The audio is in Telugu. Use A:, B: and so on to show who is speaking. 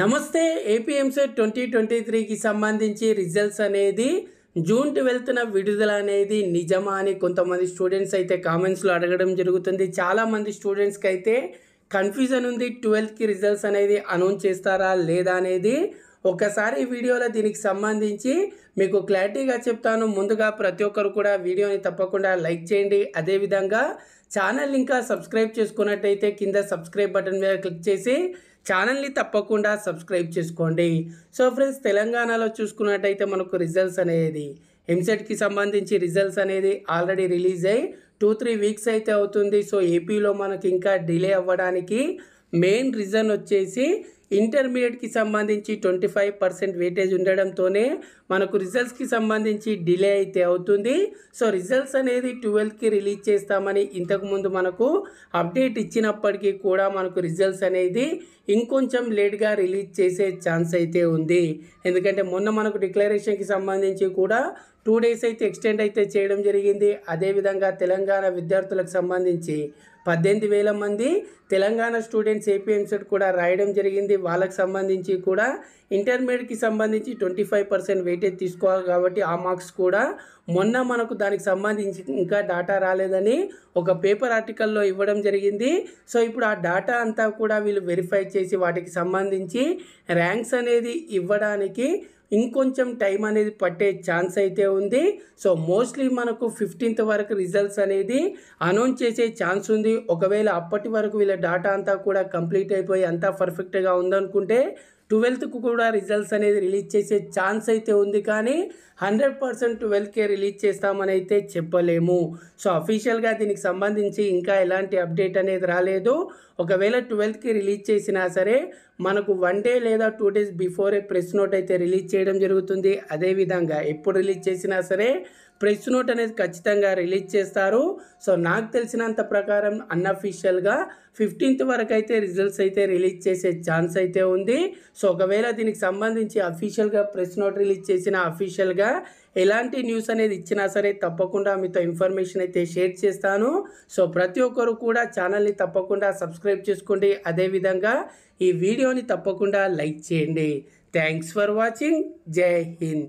A: నమస్తే ఏపీఎంసీ ట్వంటీ ట్వంటీ త్రీకి సంబంధించి రిజల్ట్స్ అనేది జూన్ ట్వెల్త్న విడుదల అనేది నిజమా అని కొంతమంది స్టూడెంట్స్ అయితే కామెంట్స్లో అడగడం జరుగుతుంది చాలామంది స్టూడెంట్స్కి అయితే కన్ఫ్యూజన్ ఉంది ట్వెల్త్కి రిజల్ట్స్ అనేది అనౌన్స్ చేస్తారా లేదా అనేది ఒకసారి వీడియోలో దీనికి సంబంధించి మీకు క్లారిటీగా చెప్తాను ముందుగా ప్రతి ఒక్కరు కూడా వీడియోని తప్పకుండా లైక్ చేయండి అదేవిధంగా ఛానల్ ఇంకా సబ్స్క్రైబ్ చేసుకున్నట్టయితే కింద సబ్స్క్రైబ్ బటన్ మీద క్లిక్ చేసి ఛానల్ని తప్పకుండా సబ్స్క్రైబ్ చేసుకోండి సో ఫ్రెండ్స్ తెలంగాణలో చూసుకున్నట్టయితే మనకు రిజల్ట్స్ అనేది ఎంసెట్కి సంబంధించి రిజల్ట్స్ అనేది ఆల్రెడీ రిలీజ్ అయ్యి టూ త్రీ వీక్స్ అయితే అవుతుంది సో ఏపీలో మనకి ఇంకా డిలే అవ్వడానికి మెయిన్ రీజన్ వచ్చేసి ఇంటర్మీడియట్కి సంబంధించి ట్వంటీ ఫైవ్ పర్సెంట్ వెయిటేజ్ ఉండడంతోనే మనకు రిజల్ట్స్కి సంబంధించి డిలే అయితే అవుతుంది సో రిజల్ట్స్ అనేది ట్వెల్త్కి రిలీజ్ చేస్తామని ఇంతకుముందు మనకు అప్డేట్ ఇచ్చినప్పటికీ కూడా మనకు రిజల్ట్స్ అనేది ఇంకొంచెం లేట్గా రిలీజ్ చేసే ఛాన్స్ అయితే ఉంది ఎందుకంటే మొన్న మనకు డిక్లరేషన్కి సంబంధించి కూడా టూ డేస్ అయితే ఎక్స్టెండ్ అయితే చేయడం జరిగింది అదేవిధంగా తెలంగాణ విద్యార్థులకు సంబంధించి పద్దెనిమిది వేల మంది తెలంగాణ స్టూడెంట్స్ ఏపీఎంసెట్ కూడా రాయడం జరిగింది వాళ్ళకి సంబంధించి కూడా ఇంటర్మీడియట్కి సంబంధించి ట్వంటీ ఫైవ్ పర్సెంట్ వెయిటేజ్ తీసుకోవాలి కాబట్టి ఆ మార్క్స్ కూడా మొన్న మనకు దానికి సంబంధించి ఇంకా డాటా రాలేదని ఒక పేపర్ ఆర్టికల్లో ఇవ్వడం జరిగింది సో ఇప్పుడు ఆ డాటా అంతా కూడా వీళ్ళు వెరిఫై చేసి వాటికి సంబంధించి ర్యాంక్స్ అనేది ఇవ్వడానికి ఇంకొంచెం టైం అనేది పట్టే ఛాన్స్ అయితే ఉంది సో మోస్ట్లీ మనకు ఫిఫ్టీన్త్ వరకు రిజల్ట్స్ అనేది అనౌన్స్ చేసే ఛాన్స్ ఉంది ఒకవేళ అప్పటి వరకు వీళ్ళ డాటా అంతా కూడా కంప్లీట్ అయిపోయి అంతా పర్ఫెక్ట్గా ఉందనుకుంటే ట్వెల్త్కు కూడా రిజల్ట్స్ అనేది రిలీజ్ చేసే ఛాన్స్ అయితే ఉంది కానీ హండ్రెడ్ పర్సెంట్ ట్వెల్త్కే రిలీజ్ చేస్తామని అయితే చెప్పలేము సో అఫీషియల్గా దీనికి సంబంధించి ఇంకా ఎలాంటి అప్డేట్ అనేది రాలేదు ఒకవేళ ట్వెల్త్కి రిలీజ్ చేసినా సరే మనకు వన్ డే లేదా టూ డేస్ బిఫోరే ప్రెస్ నోట్ అయితే రిలీజ్ చేయడం జరుగుతుంది అదేవిధంగా ఎప్పుడు రిలీజ్ చేసినా సరే ప్రెస్ నోట్ అనేది ఖచ్చితంగా రిలీజ్ చేస్తారు సో నాకు తెలిసినంత ప్రకారం అన్అఫీషియల్గా ఫిఫ్టీన్త్ వరకు అయితే రిజల్ట్స్ అయితే రిలీజ్ చేసే ఛాన్స్ అయితే ఉంది సో ఒకవేళ దీనికి సంబంధించి అఫీషియల్గా ప్రెస్ నోట్ రిలీజ్ చేసిన అఫీషియల్గా ఎలాంటి న్యూస్ అనేది ఇచ్చినా సరే తప్పకుండా మీతో ఇన్ఫర్మేషన్ అయితే షేర్ చేస్తాను సో ప్రతి ఒక్కరు కూడా ఛానల్ని తప్పకుండా సబ్స్క్రైబ్ చేసుకోండి అదేవిధంగా ఈ వీడియోని తప్పకుండా లైక్ చేయండి థ్యాంక్స్ ఫర్ వాచింగ్ జై హింద్